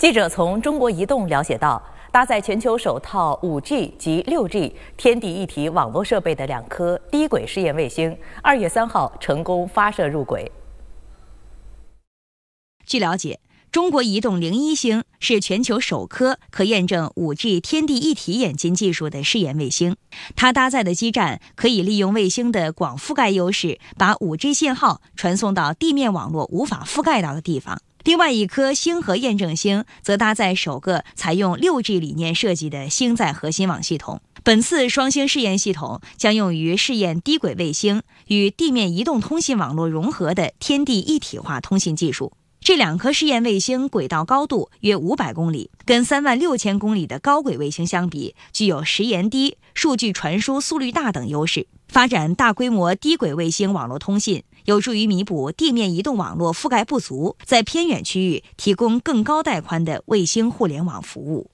记者从中国移动了解到，搭载全球首套五 G 及六 G 天地一体网络设备的两颗低轨试验卫星，二月三号成功发射入轨。据了解，中国移动零一星是全球首颗可验证五 G 天地一体眼镜技术的试验卫星，它搭载的基站可以利用卫星的广覆盖优势，把五 G 信号传送到地面网络无法覆盖到的地方。另外一颗星河验证星则搭载首个采用六 G 理念设计的星载核心网系统。本次双星试验系统将用于试验低轨卫星与地面移动通信网络融合的天地一体化通信技术。这两颗试验卫星轨道高度约五百公里，跟三万六千公里的高轨卫星相比，具有时延低、数据传输速率大等优势。发展大规模低轨卫星网络通信，有助于弥补地面移动网络覆盖不足，在偏远区域提供更高带宽的卫星互联网服务。